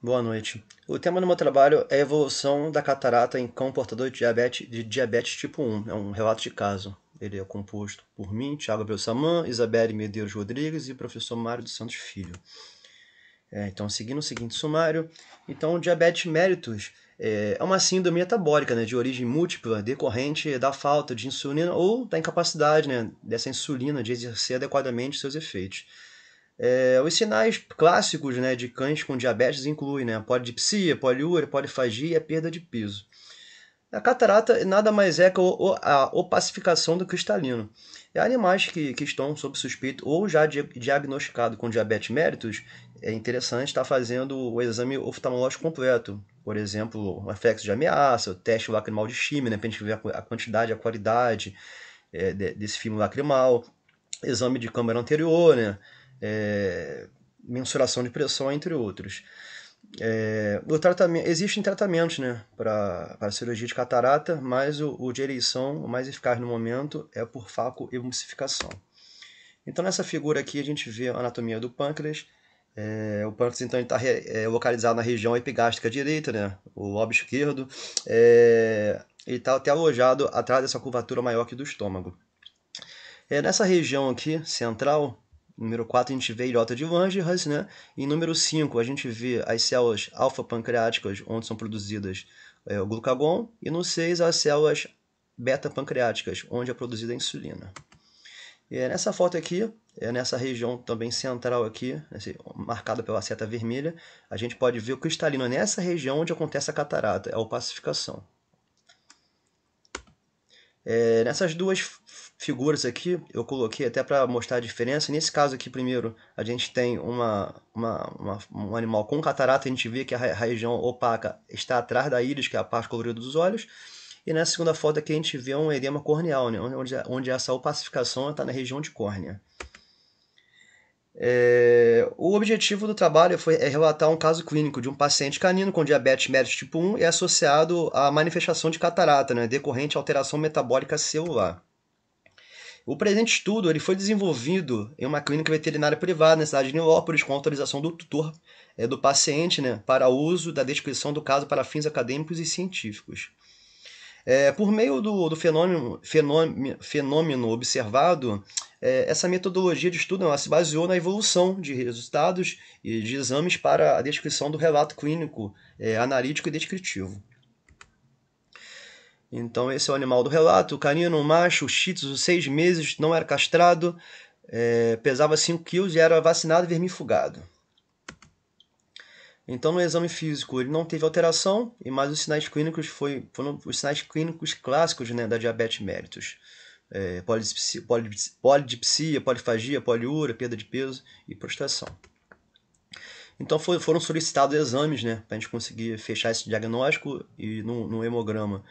Boa noite. O tema do meu trabalho é a evolução da catarata em cão portador de diabetes, de diabetes tipo 1. É um relato de caso. Ele é composto por mim, Thiago Belsaman, Isabelle Medeiros Rodrigues e professor Mário dos Santos Filho. É, então, seguindo o seguinte sumário, então o diabetes méritos é, é uma síndrome metabólica né, de origem múltipla decorrente da falta de insulina ou da incapacidade né, dessa insulina de exercer adequadamente seus efeitos. É, os sinais clássicos né, de cães com diabetes incluem né, polidipsia, poliúria, polifagia e a perda de peso. A catarata nada mais é que a opacificação do cristalino. E é animais que, que estão sob suspeito ou já di diagnosticado com diabetes méritos, é interessante estar tá fazendo o exame oftalmológico completo. Por exemplo, o reflexo de ameaça, o teste lacrimal de chime, né, para a gente ver a quantidade, a qualidade é, desse filme lacrimal, exame de câmera anterior, né, é, mensuração de pressão, entre outros. É, o tratamento, existem tratamentos né, para cirurgia de catarata, mas o, o de ereção o mais eficaz no momento, é por facoemulsificação. Então, nessa figura aqui, a gente vê a anatomia do pâncreas. É, o pâncreas, então, está é, localizado na região epigástrica direita, né, o lobo esquerdo. É, ele está até alojado atrás dessa curvatura maior que do estômago. É, nessa região aqui, central, número 4 a gente vê a ilhota de Langerhans, né? E número 5 a gente vê as células alfa-pancreáticas, onde são produzidas é, o glucagon. E no 6 as células beta-pancreáticas, onde é produzida a insulina. E é nessa foto aqui, é nessa região também central aqui, marcada pela seta vermelha, a gente pode ver o cristalino nessa região onde acontece a catarata, é a opacificação. É, nessas duas figuras aqui, eu coloquei até para mostrar a diferença. Nesse caso aqui, primeiro, a gente tem uma, uma, uma, um animal com catarata, a gente vê que a região opaca está atrás da íris, que é a parte colorida dos olhos. E na segunda foto aqui a gente vê um edema corneal, né? onde, onde essa opacificação está na região de córnea. É, o objetivo do trabalho foi é relatar um caso clínico de um paciente canino com diabetes mellitus tipo 1 e associado à manifestação de catarata, né, decorrente à alteração metabólica celular. O presente estudo ele foi desenvolvido em uma clínica veterinária privada na cidade de Nilópolis, com autorização do tutor é, do paciente né, para uso da descrição do caso para fins acadêmicos e científicos. É, por meio do, do fenômeno, fenômeno, fenômeno, observado, é, essa metodologia de estudo ela se baseou na evolução de resultados e de exames para a descrição do relato clínico, é, analítico e descritivo. Então esse é o animal do relato. O canino, um macho, shih tzu, seis meses, não era castrado, é, pesava 5 quilos e era vacinado e vermifugado. Então, no exame físico, ele não teve alteração, e mais os sinais clínicos foi, foram os sinais clínicos clássicos né, da diabetes mellitus. É, polidipsia, polidipsia, polifagia, poliúria, perda de peso e prostração. Então foi, foram solicitados exames né, para a gente conseguir fechar esse diagnóstico e no, no hemograma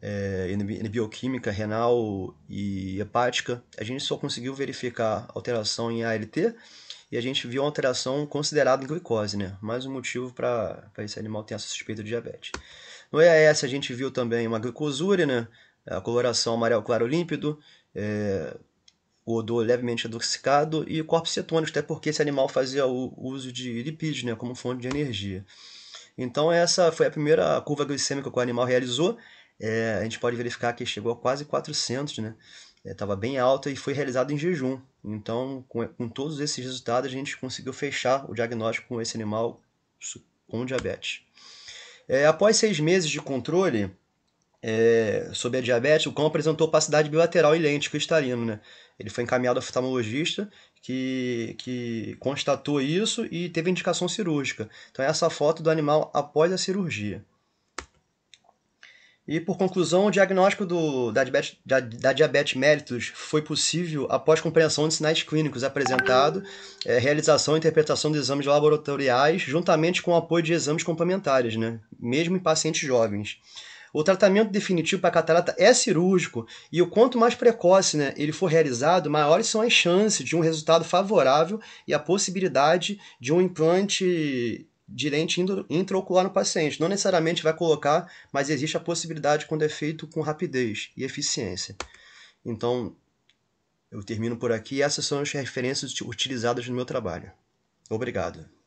é, bioquímica renal e hepática, a gente só conseguiu verificar alteração em ALT e a gente viu uma alteração considerada em glicose, né? Mais um motivo para esse animal ter essa suspeita de diabetes. No EAS a gente viu também uma glicosúria, né? A coloração amarelo claro límpido, é, o odor levemente adocicado e corpos cetônicos, até porque esse animal fazia o uso de lipídios né, como fonte de energia. Então essa foi a primeira curva glicêmica que o animal realizou é, a gente pode verificar que chegou a quase 400, né? Estava é, bem alta e foi realizado em jejum. Então, com, com todos esses resultados, a gente conseguiu fechar o diagnóstico com esse animal com diabetes. É, após seis meses de controle é, sobre a diabetes, o cão apresentou opacidade bilateral e lente cristalino. Né? Ele foi encaminhado ao oftalmologista, que, que constatou isso e teve indicação cirúrgica. Então, é essa foto do animal após a cirurgia. E, por conclusão, o diagnóstico do, da, diabetes, da, da diabetes mellitus foi possível após compreensão de sinais clínicos apresentado, é, realização e interpretação de exames laboratoriais, juntamente com o apoio de exames complementares, né? mesmo em pacientes jovens. O tratamento definitivo para catarata é cirúrgico e o quanto mais precoce né, ele for realizado, maiores são as chances de um resultado favorável e a possibilidade de um implante dirente intraocular no paciente. Não necessariamente vai colocar, mas existe a possibilidade quando é feito com rapidez e eficiência. Então, eu termino por aqui. Essas são as referências utilizadas no meu trabalho. Obrigado.